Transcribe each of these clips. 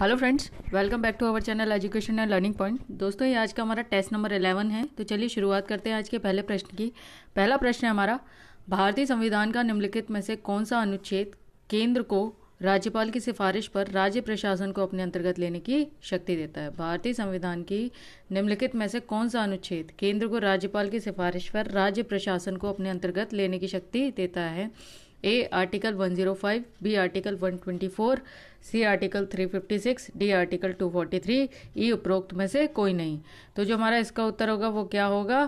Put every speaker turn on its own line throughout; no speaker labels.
hello friends welcome back to our channel education and learning point दोस्तों ये आज का हमारा टेस्ट नंबर इलेवन है तो चलिए शुरुआत करते हैं आज के पहले प्रश्न की पहला प्रश्न है हमारा भारतीय संविधान का निम्नलिखित में से कौन सा अनुच्छेद केंद्र को राज्यपाल की सिफारिश पर राज्य प्रशासन को अपने अंतर्गत लेने की शक्ति देता है भारतीय संविधान की निम्नलिखित में से कौन सा अनुच्छेद केंद्र को राज्यपाल की सिफारिश पर राज्य प्रशासन को अपने अंतर्गत लेने की शक्ति देता है A article 105 B article 124 C article 356 D article 243 E उपरोक्त में से कोई नहीं तो जो हमारा इसका उत्तर होगा वो क्या होगा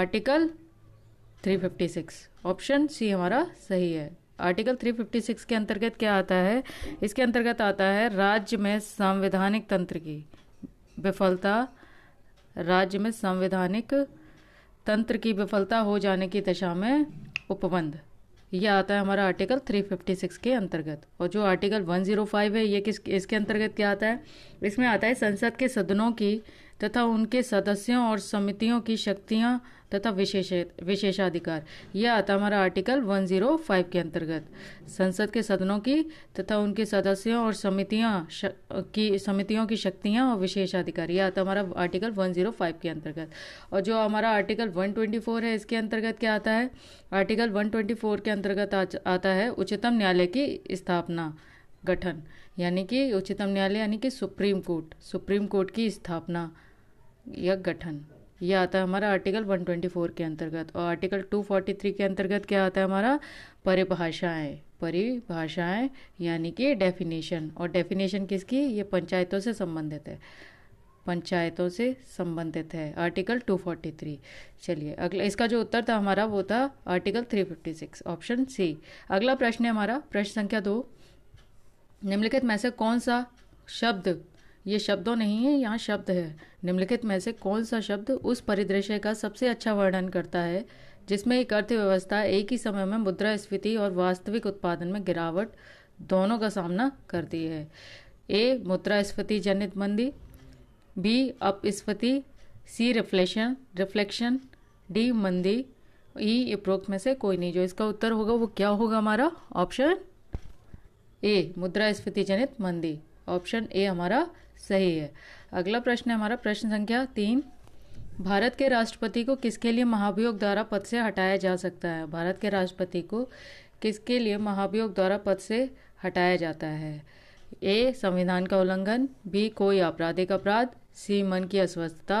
आर्टिकल 356 ऑप्शन सी हमारा सही है आर्टिकल 356 के अंतर्गत क्या आता है इसके अंतर्गत आता है राज्य में संवैधानिक तंत्र की विफलता राज्य में संवैधानिक तंत्र की विफलता हो जाने की दशा में उपबंध यह आता है हमारा आर्टिकल 356 के अंतर्गत और जो आर्टिकल 105 है ये किस इसके अंतर्गत क्या आता है इसमें आता है संसद के सदनों की तथा उनके सदस्यों और समितियों की शक्तियां तथा विशेष विशेषाधिकार यह आता हमारा आर्टिकल 105 के अंतर्गत संसद के सदनों की तथा उनके सदस्यों और समितियां की समितियों की शक्तियां और विशेषाधिकार यह आता हमारा आर्टिकल 105 के अंतर्गत और जो हमारा आर्टिकल 124 है इसके अंतर्गत क्या आता है आर्टिकल 124 के अंतर्गत आता है उच्चतम न्यायालय की स्थापना गठन यानी कि उच्चतम न्यायालय यानी कि सुप्रीम कोर्ट सुप्रीम कोर्ट की स्थापना या गठन ये आता है हमारा आर्टिकल 124 के अंतर्गत और आर्टिकल 243 के अंतर्गत क्या आता है हमारा परिभाषाएं परिभाषाएं यानी कि डेफिनेशन और डेफिनेशन किसकी ये पंचायतों से संबंधित है पंचायतों से संबंधित है आर्टिकल 243 चलिए अगला इसका जो उत्तर था हमारा वो था आर्टिकल 356 ऑप्शन सी अगला प्रश्न है हमारा प्रश्न संख्या दो निम्नलिखित में से कौन सा शब्द ये शब्दों नहीं है यहाँ शब्द है निम्नलिखित में से कौन सा शब्द उस परिदृश्य का सबसे अच्छा वर्णन करता है जिसमें एक अर्थव्यवस्था एक ही समय में मुद्रास्फीति और वास्तविक उत्पादन में गिरावट दोनों का सामना करती है ए मुद्रास्फीति जनित मंदी बी अपस्फीति सी रिफ्लेशन रिफ्लेक्शन डी मंदी ई उपरोक्त में से कोई नहीं जो इसका उत्तर होगा वो क्या होगा हमारा ऑप्शन ए मुद्रास्फीति जनित मंदी ऑप्शन ए हमारा सही है अगला प्रश्न है हमारा प्रश्न संख्या तीन भारत के राष्ट्रपति को किसके लिए महाभियोग द्वारा पद से हटाया जा सकता है भारत के राष्ट्रपति को किसके लिए महाभियोग द्वारा पद से हटाया जाता है ए संविधान का उल्लंघन बी कोई आपराधिक अपराध सी मन की अस्वस्थता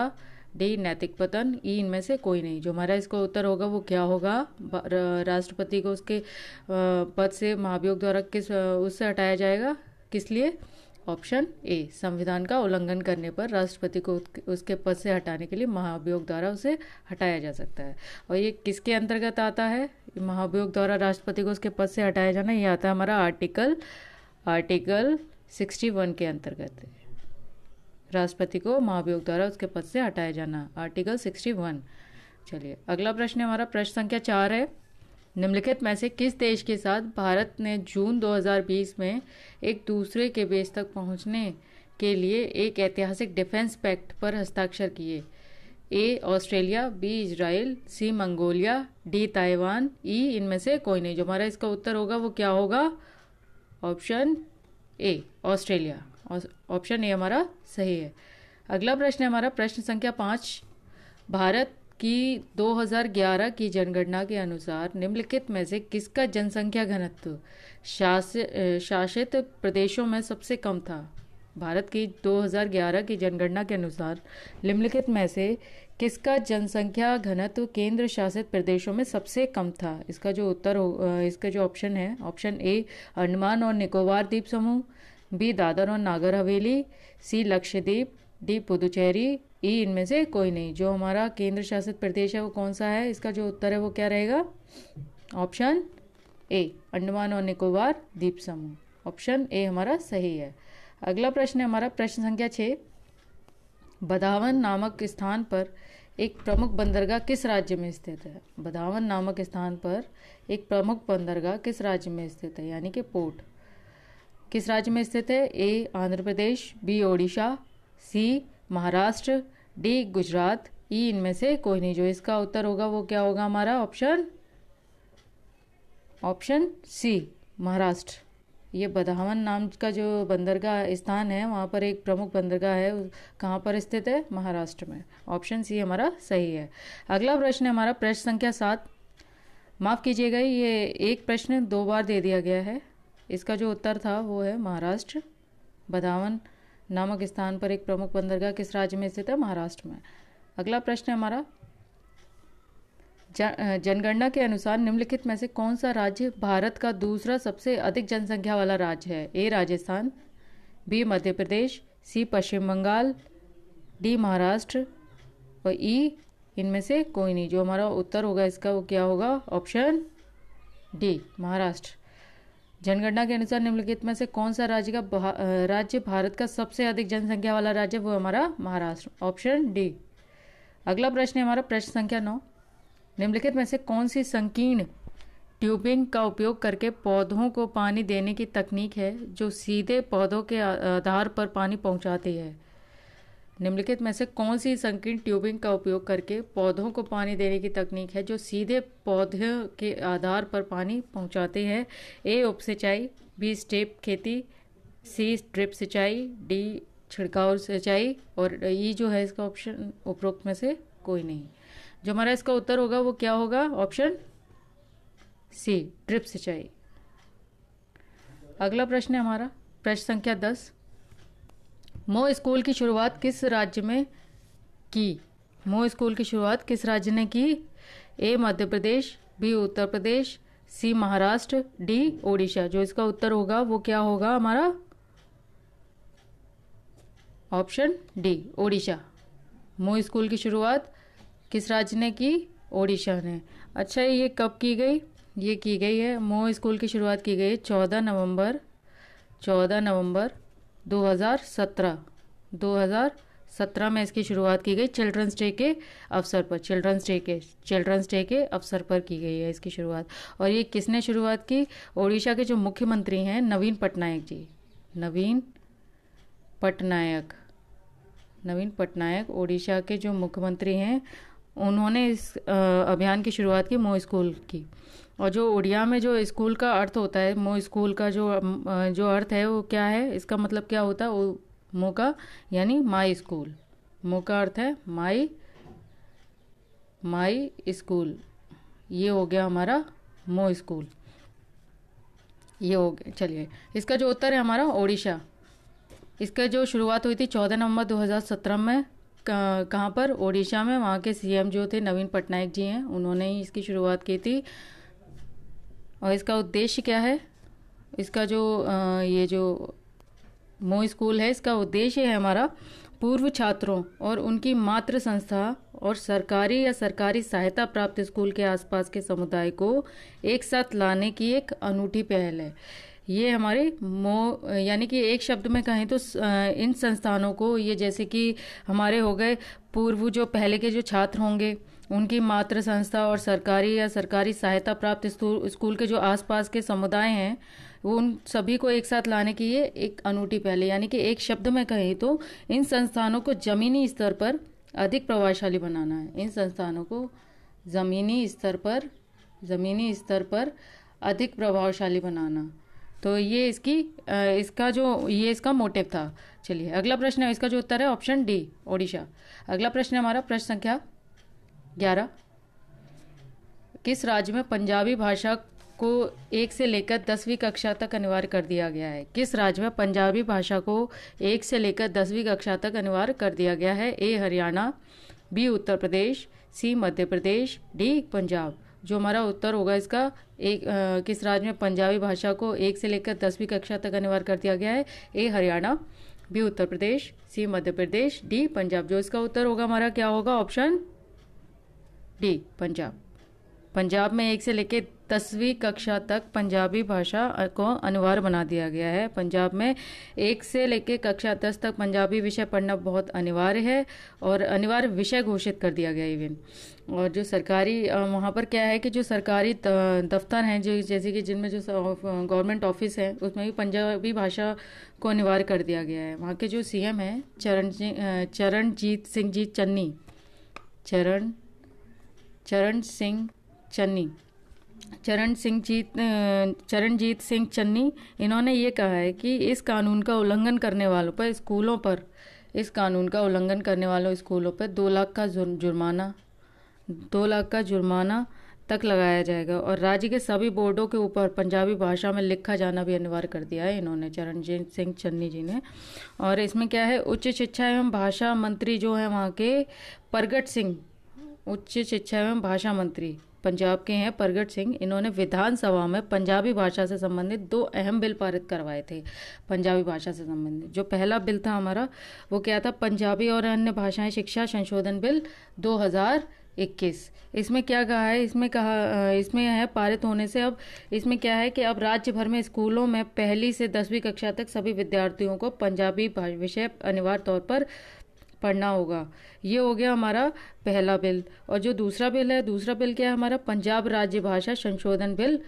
डी नैतिक पतन ई इनमें से कोई नहीं जो हमारा इसका उत्तर होगा वो क्या होगा राष्ट्रपति को उसके पद से महाभियोग द्वारा किस उससे हटाया जाएगा किस लिए ऑप्शन ए संविधान का उल्लंघन करने पर राष्ट्रपति को उसके पद से हटाने के लिए महाभियोग द्वारा उसे हटाया जा सकता है और ये किसके अंतर्गत आता है महाभियोग द्वारा राष्ट्रपति को उसके पद से हटाया जाना ये आता है हमारा आर्टिकल आर्टिकल सिक्सटी वन के अंतर्गत राष्ट्रपति को महाभियोग द्वारा उसके पद से हटाया जाना आर्टिकल सिक्सटी वन चलिए अगला प्रश्न हमारा प्रश्न संख्या चार है निम्नलिखित में से किस देश के साथ भारत ने जून 2020 में एक दूसरे के बेस तक पहुंचने के लिए एक ऐतिहासिक डिफेंस पैक्ट पर हस्ताक्षर किए A Australia B Israel C Mongolia D Taiwan E इनमें से कोई नहीं जो हमारा इसका उत्तर होगा वो क्या होगा option A Australia option A हमारा सही है अगला प्रश्न है हमारा प्रश्न संख्या पाँच भारत कि 2011 की जनगणना के अनुसार निम्नलिखित में से किसका जनसंख्या घनत्व शासित प्रदेशों में सबसे कम था भारत की 2011 की जनगणना के अनुसार निम्नलिखित में से किसका जनसंख्या घनत्व केंद्र शासित प्रदेशों में सबसे कम था इसका जो उत्तर हो इसका जो ऑप्शन है ऑप्शन ए अंडमान और निकोबार द्वीप समूह बी दादर और Nagar Haveli C Lakshadweep D Puducherry E इनमें से कोई नहीं जो हमारा केंद्र शासित प्रदेश है वो कौन सा है इसका जो उत्तर है वो क्या रहेगा ऑप्शन ए अंडमान और निकोबार द्वीप समूह ऑप्शन ए हमारा सही है अगला प्रश्न है हमारा प्रश्न संख्या छः बदावन नामक स्थान पर एक प्रमुख बंदरगाह किस राज्य में स्थित है बदावन नामक स्थान पर एक प्रमुख बंदरगाह किस राज्य में स्थित है यानी कि पोर्ट किस राज्य में स्थित है A Andhra Pradesh B Odisha C Maharashtra D Gujarat E इनमें से कोई नहीं जो इसका उत्तर होगा वो क्या होगा हमारा ऑप्शन ऑप्शन सी महाराष्ट्र ये बदहावन नाम का जो बंदरगाह स्थान है वहाँ पर एक प्रमुख बंदरगाह है कहाँ पर स्थित है महाराष्ट्र में ऑप्शन सी हमारा सही है अगला प्रश्न है हमारा प्रश्न संख्या सात माफ़ कीजिएगा ये एक प्रश्न दो बार दे दिया गया है इसका जो उत्तर था वो है महाराष्ट्र बदावन नामक स्थान पर एक प्रमुख बंदरगाह किस राज्य में स्थित है महाराष्ट्र में अगला प्रश्न है हमारा जनगणना के अनुसार निम्नलिखित में से कौन सा राज्य भारत का दूसरा सबसे अधिक जनसंख्या वाला राज्य है A Rajasthan B Madhya Pradesh C Paschim Bangal D Maharashtra और ई इनमें से कोई नहीं जो हमारा उत्तर होगा इसका वो क्या होगा ऑप्शन डी महाराष्ट्र जनगणना के अनुसार निम्नलिखित में से कौन सा राज्य का भा, राज्य भारत का सबसे अधिक जनसंख्या वाला राज्य वो हमारा महाराष्ट्र ऑप्शन डी अगला प्रश्न है हमारा प्रश्न संख्या नौ निम्नलिखित में से कौन सी संकीर्ण ट्यूबिंग का उपयोग करके पौधों को पानी देने की तकनीक है जो सीधे पौधों के आधार पर पानी पहुंचाती है निम्नलिखित में से कौन सी संकीर्ण ट्यूबिंग का उपयोग करके पौधों को पानी देने की तकनीक है जो सीधे पौधे के आधार पर पानी पहुंचाते हैं ए उप सिंचाई बी स्टेप खेती सी स्ट्रिप सिंचाई डी छिड़काव सिंचाई और ई जो है इसका ऑप्शन उपरोक्त में से कोई नहीं जो हमारा इसका उत्तर होगा वो क्या होगा ऑप्शन सी ड्रिप सिंचाई अगला प्रश्न है हमारा प्रश्न संख्या दस मो स्कूल की शुरुआत किस राज्य में की मो स्कूल की शुरुआत किस राज्य ने की A Madhya Pradesh B Uttar Pradesh C Maharashtra D Odisha जो इसका उत्तर होगा वो क्या होगा हमारा ऑप्शन डी ओडिशा मो स्कूल की शुरुआत किस राज्य ने की ओडिशा ने अच्छा ये कब की गई ये की गई है मो स्कूल की शुरुआत की गई है चौदह नवंबर चौदह नवंबर 2017 में इसकी शुरुआत की गई चिल्ड्रंस डे के अवसर पर चिल्ड्रंस डे के चिल्ड्रंस डे के अवसर पर की गई है इसकी शुरुआत और ये किसने शुरुआत की ओडिशा के जो मुख्यमंत्री हैं नवीन पटनायक जी नवीन पटनायक नवीन पटनायक ओडिशा के जो मुख्यमंत्री हैं उन्होंने इस अभियान की शुरुआत की मो स्कूल की और जो उड़िया में जो स्कूल का अर्थ होता है मो स्कूल का जो जो अर्थ है वो क्या है इसका मतलब क्या होता है वो मो का यानी माई स्कूल मो का अर्थ है माई माई स्कूल ये हो गया हमारा मो स्कूल ये हो गया चलिए इसका जो उत्तर है हमारा ओडिशा इसका जो शुरुआत हुई थी चौदह नवंबर 2017 में कहाँ पर ओडिशा में वहाँ के सीएम जो थे नवीन पटनायक जी हैं उन्होंने ही इसकी शुरुआत की थी और इसका उद्देश्य क्या है इसका जो ये जो मो स्कूल है इसका उद्देश्य है हमारा पूर्व छात्रों और उनकी मातृ संस्था और सरकारी या सरकारी सहायता प्राप्त स्कूल के आसपास के समुदाय को एक साथ लाने की एक अनूठी पहल है ये हमारे मो यानी कि एक शब्द में कहें तो इन संस्थानों को ये जैसे कि हमारे हो गए पूर्व जो पहले के जो छात्र होंगे उनकी मात्र संस्था और सरकारी या सरकारी सहायता प्राप्त स्कूल के जो आसपास के समुदाय हैं वो उन सभी को एक साथ लाने की ये एक अनूठी पहले यानी कि एक शब्द में कहें तो इन संस्थानों को जमीनी स्तर पर अधिक प्रभावशाली बनाना है इन संस्थानों को ज़मीनी स्तर पर ज़मीनी स्तर पर अधिक प्रभावशाली बनाना तो ये इसकी इसका जो ये इसका मोटिव था चलिए अगला प्रश्न है इसका जो उत्तर है ऑप्शन डी ओडिशा अगला प्रश्न हमारा प्रश्न संख्या ग्यारह किस राज्य में पंजाबी भाषा को एक से लेकर दसवीं कक्षा तक अनिवार्य कर दिया गया है किस राज्य में पंजाबी भाषा को एक से लेकर दसवीं कक्षा तक अनिवार्य कर दिया गया है A Haryana B Uttar Pradesh C Madhya Pradesh D Punjab जो हमारा उत्तर होगा इसका एक आ, किस राज्य में पंजाबी भाषा को एक से लेकर दसवीं कक्षा तक अनिवार्य कर दिया गया है A Haryana B Uttar Pradesh C Madhya Pradesh D Punjab जो इसका उत्तर होगा हमारा क्या होगा ऑप्शन डी पंजाब पंजाब में एक से लेकर दसवीं कक्षा तक पंजाबी भाषा को अनिवार्य बना दिया गया है पंजाब में एक से लेकर कक्षा दस तक पंजाबी विषय पढ़ना बहुत अनिवार्य है और अनिवार्य विषय घोषित कर दिया गया इवन और जो सरकारी वहाँ पर क्या है कि जो सरकारी दफ्तर हैं जो जैसे कि जिनमें जो गवर्नमेंट ऑफिस है उसमें भी पंजाबी भाषा को अनिवार्य कर दिया गया है वहाँ के जो सी हैं चरण चरणजीत सिंह जी चन्नी चरण चरण सिंह चन्नी चरण सिंह जीत चरणजीत सिंह चन्नी इन्होंने ये कहा है कि इस कानून का उल्लंघन करने वालों पर स्कूलों पर इस कानून का उल्लंघन करने वालों स्कूलों पर दो लाख का जुर्माना दो लाख का जुर्माना तक लगाया जाएगा और राज्य के सभी बोर्डों के ऊपर पंजाबी भाषा में लिखा जाना भी अनिवार्य कर दिया है इन्होंने चरणजीत सिंह चन्नी जी ने और इसमें क्या है उच्च शिक्षा एवं भाषा मंत्री जो है वहाँ के प्रगट सिंह उच्च शिक्षा एवं भाषा मंत्री पंजाब के हैं प्रगट सिंह इन्होंने विधानसभा में पंजाबी भाषा से संबंधित दो अहम बिल पारित करवाए थे पंजाबी भाषा से संबंधित जो पहला बिल था हमारा वो क्या था पंजाबी और अन्य भाषाएं शिक्षा संशोधन बिल 2021 इसमें क्या कहा है इसमें कहा इसमें है पारित होने से अब इसमें क्या है कि अब राज्य भर में स्कूलों में पहली से दसवीं कक्षा तक सभी विद्यार्थियों को पंजाबी विषय अनिवार्य तौर पर पढ़ना होगा ये हो गया हमारा पहला बिल और जो दूसरा बिल है दूसरा बिल क्या है हमारा पंजाब राज्य भाषा संशोधन बिल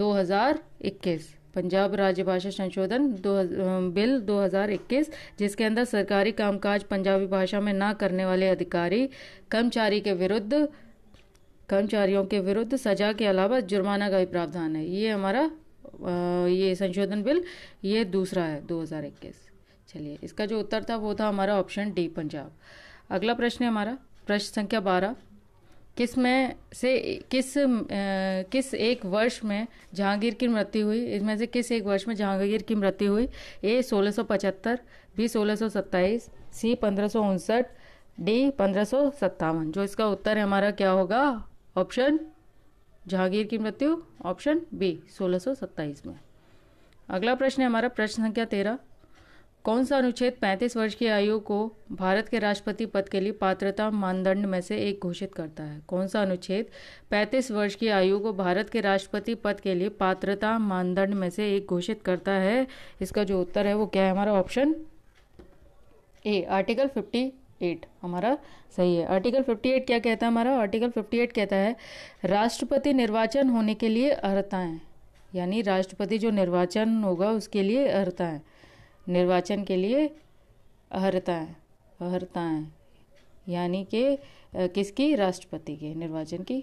2021 पंजाब राज्य भाषा संशोधन दो बिल 2021 जिसके अंदर सरकारी कामकाज पंजाबी भाषा में ना करने वाले अधिकारी कर्मचारी के विरुद्ध कर्मचारियों के विरुद्ध सजा के अलावा जुर्माना का भी प्रावधान है ये हमारा ये संशोधन बिल ये दूसरा है 2021 चलिए इसका जो उत्तर था वो था हमारा ऑप्शन डी पंजाब अगला प्रश्न है हमारा प्रश्न संख्या बारह किस में से किस आ, किस एक वर्ष में जहांगीर की मृत्यु हुई इसमें से किस एक वर्ष में जहांगीर की मृत्यु हुई ए पचहत्तर बी सत्ताईस सी पंद्रह डी पंद्रह जो इसका उत्तर है हमारा क्या होगा ऑप्शन जहांगीर की मृत्यु ऑप्शन बी सत्ताईस में अगला प्रश्न है हमारा प्रश्न संख्या तेरह कौन सा अनुच्छेद 35 वर्ष की आयु को भारत के राष्ट्रपति पद के लिए पात्रता मानदंड में से एक घोषित करता है कौन सा अनुच्छेद 35 वर्ष की आयु को भारत के राष्ट्रपति पद के लिए पात्रता मानदंड में से एक घोषित करता है इसका जो उत्तर है वो क्या है हमारा ऑप्शन ए आर्टिकल एट हमारा सही है आर्टिकल 58 क्या कहता है हमारा आर्टिकल 58 कहता है राष्ट्रपति निर्वाचन होने के लिए अर्ताएँ यानी राष्ट्रपति जो निर्वाचन होगा उसके लिए अर्ताएँ निर्वाचन के लिए अहर्ताएँ अहर्ताएँ यानी कि किसकी राष्ट्रपति के निर्वाचन की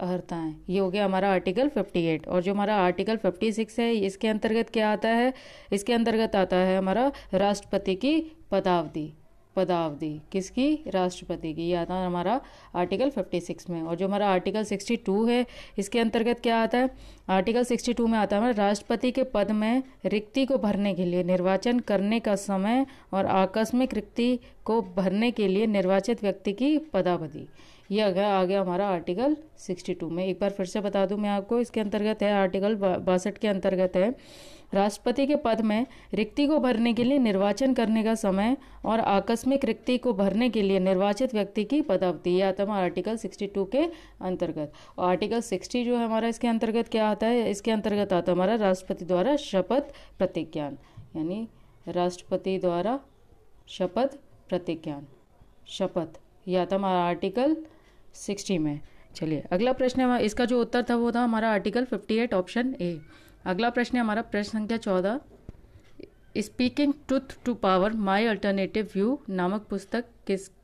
अहर्ताएँ ये हो गया हमारा आर्टिकल 58 और जो हमारा आर्टिकल 56 है इसके अंतर्गत क्या आता है इसके अंतर्गत आता है हमारा राष्ट्रपति की पदावधि पदावधि किसकी राष्ट्रपति की यह आता है हमारा आर्टिकल 56 में और जो हमारा आर्टिकल 62 है इसके अंतर्गत क्या आता है आर्टिकल 62 में आता है हमारा राष्ट्रपति के पद में रिक्ति को भरने के लिए निर्वाचन करने का समय और आकस्मिक रिक्ति को भरने के लिए निर्वाचित व्यक्ति की पदावधि ये आ गया आ गया हमारा आर्टिकल 62 में एक बार फिर से बता दूं मैं आपको इसके अंतर्गत है आर्टिकल बासठ के अंतर्गत है राष्ट्रपति के पद में रिक्ति को भरने के लिए निर्वाचन करने का समय और आकस्मिक रिक्ति को भरने के लिए निर्वाचित व्यक्ति की पदावधि यह आता है आर्टिकल 62 के अंतर्गत और आर्टिकल 60 जो है हमारा इसके अंतर्गत क्या आता है इसके अंतर्गत आता है हमारा राष्ट्रपति द्वारा शपथ प्रतिज्ञान यानी राष्ट्रपति द्वारा शपथ प्रतिज्ञान शपथ यह आता हमारा आर्टिकल सिक्सटी में चलिए अगला प्रश्न इसका जो उत्तर था वो था हमारा article fifty eight option A अगला प्रश्न है हमारा प्रश्न संख्या चौदह speaking truth to power my alternative view नामक पुस्तक किसके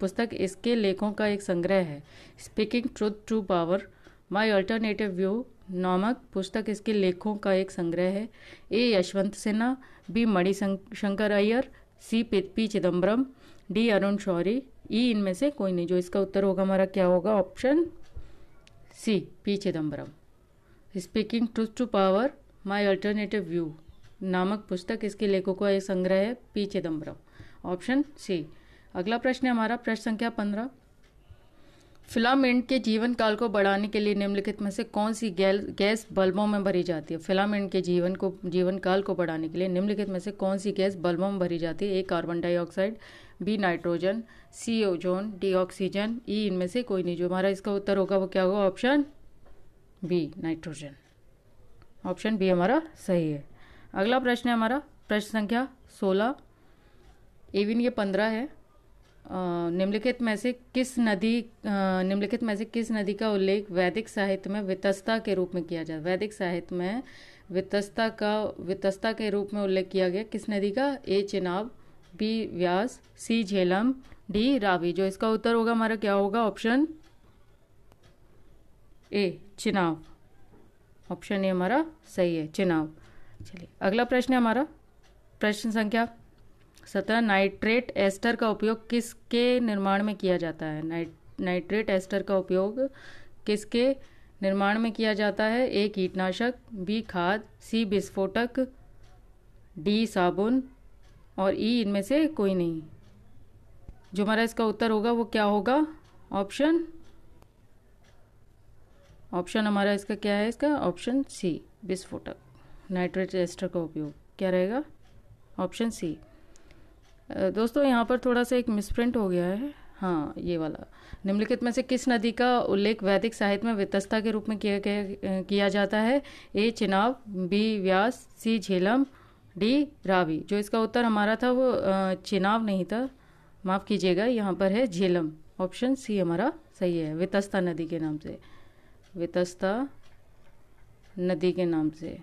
पुस्तक इसके लेखों का एक संग्रह है speaking truth to power my alternative view नामक पुस्तक इसके लेखों का एक संग्रह है A Yashwant Sinha B Manishankar Aiyar C P Chidambaram D Arun Shourie E e इनमें से कोई नहीं जो इसका उत्तर होगा हमारा क्या होगा option C P Chidambaram speaking truth to power my alternative view नामक पुस्तक इसके लेखकों का संग्रह है पी चिदम्बरम ऑप्शन सी अगला प्रश्न है हमारा प्रश्न संख्या पंद्रह फिलामेंट के जीवन काल को बढ़ाने के लिए निम्नलिखित में से कौन सी गैस बल्बों में भरी जाती है फिलामेंट के जीवन को जीवन काल को बढ़ाने के लिए निम्नलिखित में से कौन सी गैस बल्बों में भरी जाती है A carbon dioxide B nitrogen C ozone D oxygen E इनमें से कोई नहीं जो हमारा इसका उत्तर होगा वो क्या होगा option B nitrogen option B हमारा सही है अगला प्रश्न है हमारा प्रश्न संख्या सोलह एविन ये पंद्रह है निम्नलिखित में से किस नदी निम्नलिखित में से किस नदी का उल्लेख वैदिक साहित्य में वितस्ता के रूप में किया जाता वैदिक साहित्य में वितस्ता का वितस्ता के रूप में उल्लेख किया गया किस नदी का A Chenab B Vyas C Jhelum D Ravi जो इसका उत्तर होगा हमारा क्या होगा option A Chenab option A हमारा सही है चिनाव चलिए अगला प्रश्न है हमारा प्रश्न संख्या सत्रह नाइट्रेट एस्टर का उपयोग किसके निर्माण में किया जाता है नाइट नाइट्रेट एस्टर का उपयोग किसके निर्माण में किया जाता है ए कीटनाशक बी खाद सी विस्फोटक डी साबुन और ई e, इनमें से कोई नहीं जो हमारा इसका उत्तर होगा वो क्या होगा ऑप्शन ऑप्शन हमारा इसका क्या है इसका ऑप्शन सी विस्फोटक नाइट्रेट एस्टर का उपयोग क्या रहेगा ऑप्शन सी दोस्तों यहाँ पर थोड़ा सा एक मिसप्रिंट हो गया है हाँ ये वाला निम्नलिखित में से किस नदी का उल्लेख वैदिक साहित्य में वितस्ता के रूप में किया गया किया जाता है A Chenab B Vyas C Jhelum D Ravi जो इसका उत्तर हमारा था वो चिनाव नहीं था माफ़ कीजिएगा यहाँ पर है झेलम ऑप्शन सी हमारा सही है वितस्ता नदी के नाम से वितस्ता नदी के नाम से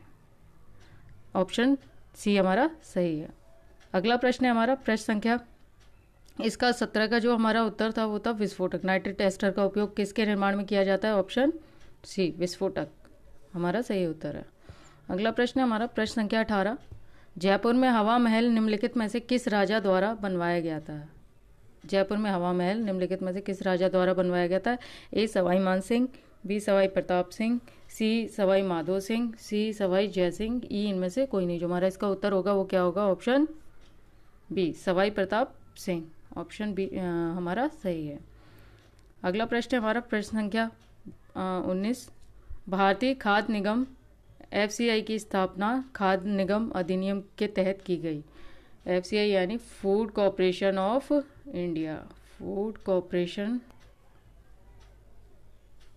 ऑप्शन सी हमारा सही है अगला प्रश्न है हमारा प्रश्न संख्या इसका सत्रह का जो हमारा उत्तर था वो था विस्फोटक नाइट्रेट टेस्टर का उपयोग किसके निर्माण में किया जाता है ऑप्शन सी विस्फोटक हमारा सही उत्तर है अगला प्रश्न है हमारा प्रश्न संख्या अठारह जयपुर में हवा महल निम्नलिखित में से किस राजा द्वारा बनवाया गया था जयपुर में हवा महल निम्नलिखित में से किस राजा द्वारा बनवाया गया था A Sawai Man Singh B Sawai Pratap Singh C Sawai Madho Singh C Sawai Jai Singh ई इनमें से कोई नहीं जो हमारा इसका उत्तर होगा वो क्या होगा option B Sawai Pratap Singh option B हमारा सही है अगला प्रश्न है हमारा प्रश्न संख्या उन्नीस भारतीय खाद्य निगम एफ की स्थापना खाद्य निगम अधिनियम के तहत की गई एफ यानी food corporation of India food corporation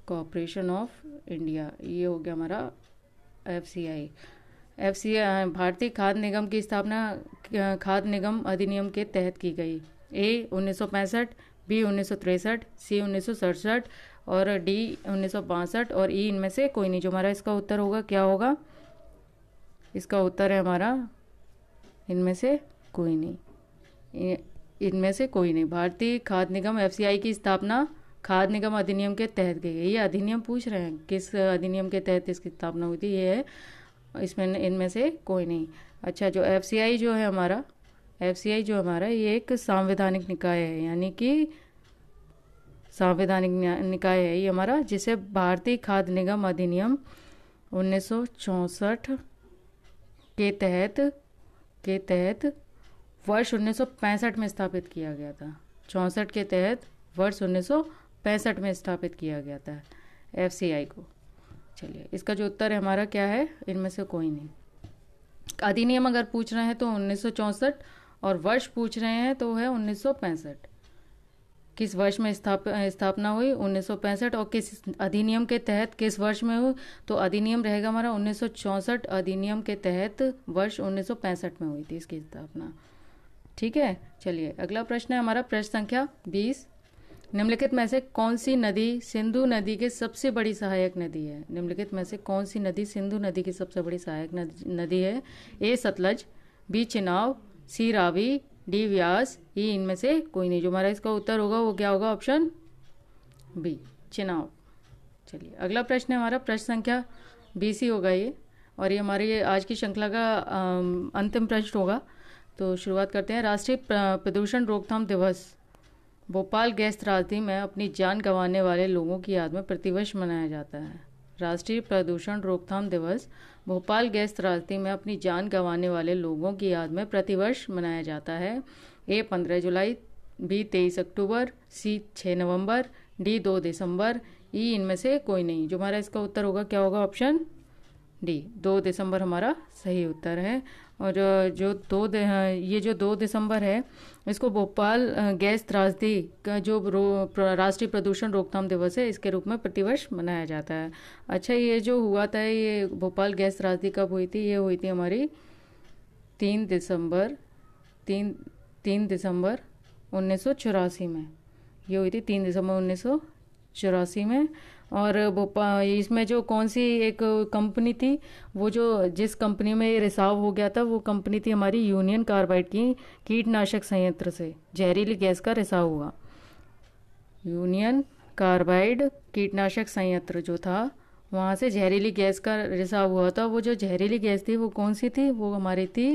corporation of India ये हो गया हमारा F C I F C आई भारतीय खाद्य निगम की स्थापना खाद्य निगम अधिनियम के तहत की गई ए उन्नीस सौ पैंसठ बी उन्नीस सौ तिरसठ सी उन्नीस सौ सड़सठ और डी उन्नीस सौ बासठ और ई e इनमें से कोई नहीं जो हमारा इसका उत्तर होगा क्या होगा इसका उत्तर है हमारा इनमें से कोई नहीं इनमें से कोई नहीं भारतीय खाद्य निगम एफ की स्थापना खाद निगम अधिनियम के तहत गई है ये अधिनियम पूछ रहे हैं किस अधिनियम के तहत इसकी स्थापना हुई थी ये है इसमें इनमें से कोई नहीं अच्छा जो एफ जो है हमारा एफ जो हमारा ये एक संवैधानिक निकाय है यानी कि संवैधानिक निकाय है ये हमारा जिसे भारतीय खाद्य निगम अधिनियम उन्नीस के तहत के तहत वर्ष 1965 में स्थापित किया गया था चौंसठ के तहत वर्ष 1965 में स्थापित किया गया था एफ को चलिए इसका जो उत्तर है हमारा क्या है इनमें से कोई नहीं अधिनियम अगर पूछ रहे हैं तो उन्नीस और वर्ष पूछ रहे हैं तो है उन्नीस किस वर्ष में स्थाप स्थापना हुई उन्नीस और किस अधिनियम के तहत किस वर्ष में हुई तो अधिनियम रहेगा हमारा उन्नीस अधिनियम के तहत वर्ष उन्नीस में हुई थी इसकी स्थापना ठीक है चलिए अगला प्रश्न है हमारा प्रश्न संख्या बीस निम्नलिखित में से कौन सी नदी सिंधु नदी की सबसे बड़ी सहायक नदी है निम्नलिखित में से कौन सी नदी सिंधु नदी की सबसे बड़ी सहायक नदी है A Sutlej B Chenab C Ravi D Vyas E इनमें से कोई नहीं जो हमारा इसका उत्तर होगा वो क्या होगा ऑप्शन बी चिनाव चलिए अगला प्रश्न है हमारा प्रश्न संख्या बीस ही होगा ये और ये हमारे आज की श्रृंखला का अंतिम प्रश्न होगा तो शुरुआत करते हैं राष्ट्रीय प्रदूषण रोकथाम दिवस भोपाल गैस त्रासदी में अपनी जान गंवाने वाले लोगों की याद में प्रतिवर्ष मनाया जाता है राष्ट्रीय प्रदूषण रोकथाम दिवस भोपाल गैस त्रासदी में अपनी जान गंवाने वाले लोगों की याद में प्रतिवर्ष मनाया जाता है ए पंद्रह जुलाई बी तेईस अक्टूबर सी छः नवंबर डी दो दिसंबर ई इनमें से कोई नहीं जो हमारा इसका उत्तर होगा क्या होगा ऑप्शन डी दो दिसंबर हमारा सही उत्तर है और जो दो ये जो दो दिसंबर है इसको भोपाल गैस त्रासदी का जो राष्ट्रीय प्रदूषण रोकथाम दिवस है इसके रूप में प्रतिवर्ष मनाया जाता है अच्छा ये जो हुआ था ये भोपाल गैस त्रासदी कब हुई थी ये हुई थी हमारी तीन दिसंबर तीन तीन दिसंबर उन्नीस में ये हुई थी तीन दिसंबर उन्नीस चौरासी में और इसमें जो कौन सी एक कंपनी थी वो जो जिस कंपनी में ये रिसाव हो गया था वो कंपनी थी हमारी यूनियन कार्बाइड की कीटनाशक संयंत्र से जहरीली गैस का रिसाव हुआ यूनियन कार्बाइड कीटनाशक संयंत्र जो था वहाँ से जहरीली गैस का रिसाव हुआ था वो जो जहरीली गैस थी वो कौन सी थी वो हमारी थी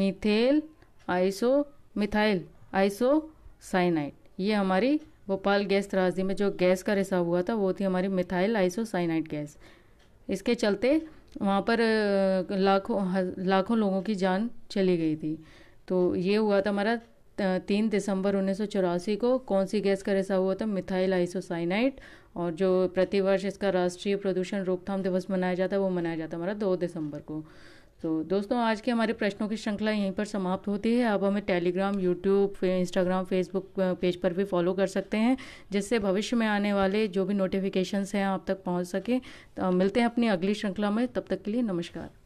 methyl iso methyl iso cyanide ये हमारी भोपाल गैस त्रासदी में जो गैस का रिसाव हुआ था वो थी हमारी मिथाइल आइसोसाइनाइड गैस इसके चलते वहाँ पर लाखों लाखों लोगों की जान चली गई थी तो ये हुआ था हमारा तीन दिसंबर उन्नीस को कौन सी गैस का रिसाव हुआ था मिथाइल आइसोसाइनाइड और जो प्रतिवर्ष इसका राष्ट्रीय प्रदूषण रोकथाम दिवस मनाया जाता है वो मनाया जाता है हमारा दो दिसंबर को तो दोस्तों आज के हमारे प्रश्नों की श्रृंखला यहीं पर समाप्त होती है अब हमें Telegram YouTube Instagram Facebook page पर भी फॉलो कर सकते हैं जिससे भविष्य में आने वाले जो भी नोटिफिकेशंस हैं आप तक पहुंच सके तो मिलते हैं अपनी अगली श्रृंखला में तब तक के लिए नमस्कार